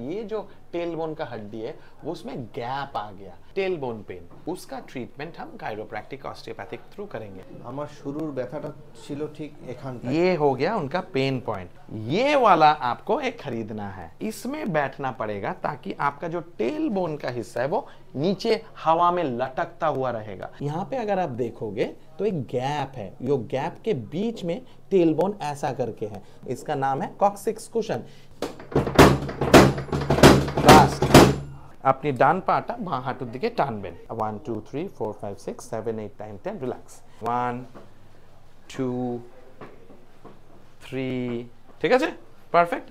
ये जो tail bone का हड्डी है उसमें गैप आ गया टेल बोन पेन उसका ट्रीटमेंट हम कायरोप्रैक्टिक ऑस्टियोपैथिक थ्रू करेंगे আমার শুরুর ব্যথাটা ছিল ठीक এখান ये हो गया उनका पेन पॉइंट ये वाला आपको एक खरीदना है इसमें बैठना पड़ेगा ताकि आपका जो टेल बोन का हिस्सा है वो नीचे हवा में लटकता हुआ रहेगा यहाँ पे अगर आप देखोगे तो एक गैप है यो गैप के बीच में टेल बोन ऐसा करके है इसका नाम है कॉक्सिक्स कुशन আপনি ডান পাটা বাঁ হাঁটুর দিকে টানবেন one two three four five six seven eight nine ten relax one two three ঠিক আছে পারফেক্ট